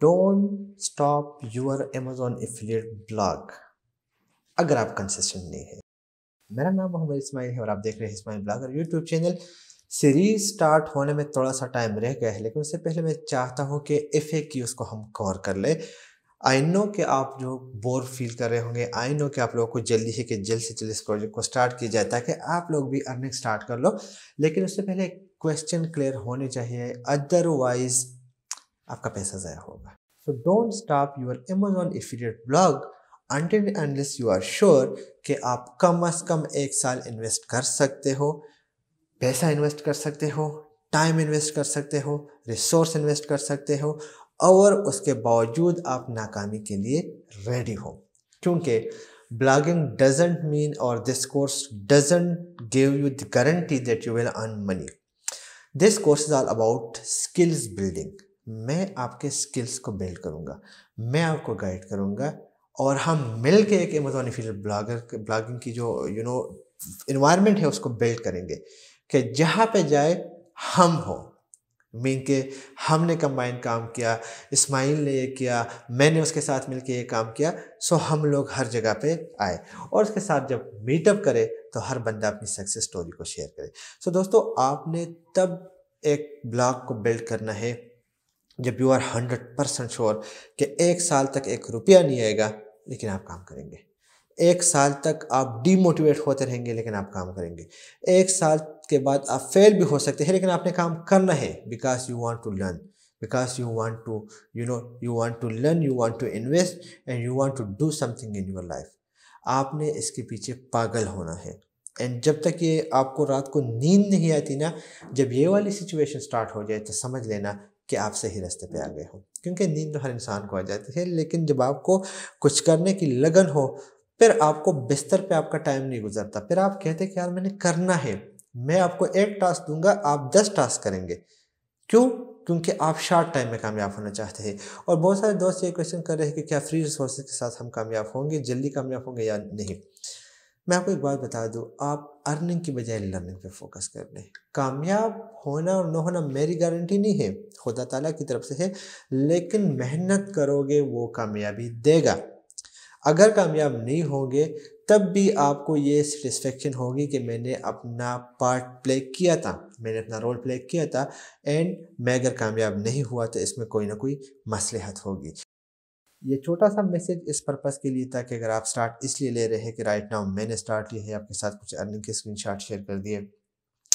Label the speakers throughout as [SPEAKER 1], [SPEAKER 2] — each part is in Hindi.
[SPEAKER 1] don't stop your Amazon affiliate blog अगर आप कंसिस्टेंट नहीं है मेरा नाम मोहम्मद इस्माइल है और आप देख रहे हैं Ismail blogger YouTube channel series start होने में थोड़ा सा टाइम रह गया है लेकिन उससे पहले मैं चाहता हूँ कि एफ ए की उसको हम कवर कर लें आई नो कि आप जो बोर फील कर रहे होंगे आई नो कि आप लोगों को जल्दी से कि जल्द से जल्द इस प्रोजेक्ट को स्टार्ट किया जाए ताकि आप लोग भी अर्निंग स्टार्ट कर लो लेकिन उससे पहले क्वेश्चन क्लियर होने चाहिए अदरवाइज आपका पैसा ज़ाया होगा so don't stop your Amazon affiliate blog until unless you are sure कि आप कम अज़ कम एक साल इन्वेस्ट कर सकते हो पैसा इन्वेस्ट कर सकते हो टाइम इन्वेस्ट कर सकते हो रिसोर्स इन्वेस्ट कर सकते हो और उसके बावजूद आप नाकामी के लिए रेडी हो क्योंकि ब्लॉगिंग डजेंट मीन और this course doesn't give you the guarantee that you will earn money this course is all about skills building मैं आपके स्किल्स को बिल्ड करूँगा मैं आपको गाइड करूँगा और हम मिल के एक अमेजोन फील ब्लॉगर ब्लॉगिंग की जो यू नो इन्वायरमेंट है उसको बिल्ड करेंगे कि जहाँ पे जाए हम हो मीन के हमने कंबाइन काम किया इस्माइल ने ये किया मैंने उसके साथ मिलके ये काम किया सो हम लोग हर जगह पे आए और उसके साथ जब मीटअप करे तो हर बंदा अपनी सक्सेस स्टोरी को शेयर करे सो दोस्तों आपने तब एक ब्लॉग को बिल्ड करना है जब you are hundred percent sure कि एक साल तक एक रुपया नहीं आएगा लेकिन आप काम करेंगे एक साल तक आप डीमोटिवेट होते रहेंगे लेकिन आप काम करेंगे एक साल के बाद आप फेल भी हो सकते हैं लेकिन आपने काम करना है because you want to learn because you want to you know you want to learn you want to invest and you want to do something in your life आपने इसके पीछे पागल होना है एंड जब तक ये आपको रात को नींद नहीं आती ना जब ये वाली सिचुएशन स्टार्ट हो जाए तो समझ लेना कि आप सही रास्ते पे आ गए हो क्योंकि नींद तो हर इंसान को आ जाती है लेकिन जब आपको कुछ करने की लगन हो फिर आपको बिस्तर पे आपका टाइम नहीं गुजरता फिर आप कहते कि यार मैंने करना है मैं आपको एक टास्क दूंगा आप दस टास्क करेंगे क्यों क्योंकि आप शार्ट टाइम में कामयाब होना चाहते हैं और बहुत सारे दोस्त ये क्वेश्चन कर रहे हैं कि क्या फ्री रिसोर्सेज के साथ हम कामयाब होंगे जल्दी कामयाब होंगे या नहीं मैं आपको एक बात बता दूँ आप अर्निंग की बजाय लर्निंग पे फोकस कर लें कामयाब होना और न होना मेरी गारंटी नहीं है खुदा ताला की तरफ से है लेकिन मेहनत करोगे वो कामयाबी देगा अगर कामयाब नहीं होंगे तब भी आपको ये सेटिस्फेक्शन होगी कि मैंने अपना पार्ट प्ले किया था मैंने अपना रोल प्ले किया था एंड मैं अगर कामयाब नहीं हुआ तो इसमें कोई ना कोई मसलहत होगी ये छोटा सा मैसेज इस पर्पज़ के लिए था कि अगर आप स्टार्ट इसलिए ले रहे हैं कि राइट नाउ मैंने स्टार्ट लिया है आपके साथ कुछ अर्निंग के स्क्रीनशॉट शेयर कर दिए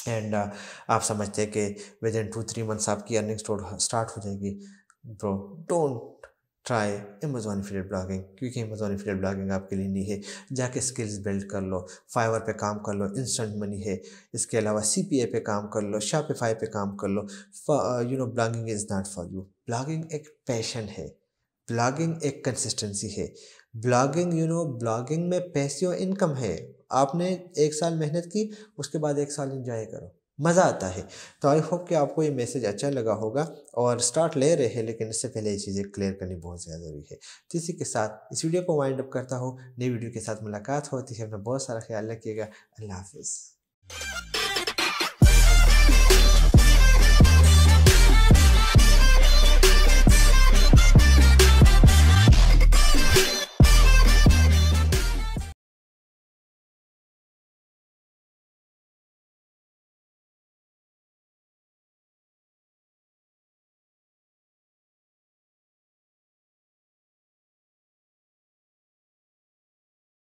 [SPEAKER 1] एंड uh, आप समझते हैं कि within two three months आपकी अर्निंग स्टार्ट हो जाएगी bro don't try Amazon affiliate blogging क्योंकि अमेजोन इफिलेट ब्लॉगिंग आपके लिए नहीं है जाके स्किल्स बिल्ड कर लो फाइवर पे काम कर लो इंस्टेंट मनी है इसके अलावा सी पी ए पे काम कर लो शॉपिफाई पे काम कर लो you know blogging is not for you blogging एक पैशन है ब्लॉगिंग एक कंसिस्टेंसी है ब्लॉगिंग यू नो ब्लॉगिंग में पैसे और इनकम है आपने एक साल मेहनत की उसके बाद एक साल इंजॉय करो मज़ा आता है तो आई होप कि आपको ये मैसेज अच्छा लगा होगा और स्टार्ट ले रहे हैं लेकिन इससे पहले ये चीज़ें क्लियर करनी बहुत ज़्यादा ज़रूरी है तो इसी के साथ इस वीडियो को वाइंड अप करता हूँ नई वीडियो के साथ मुलाकात होती है अपना बहुत सारा ख्याल रखिएगा अल्लाह हाफिज़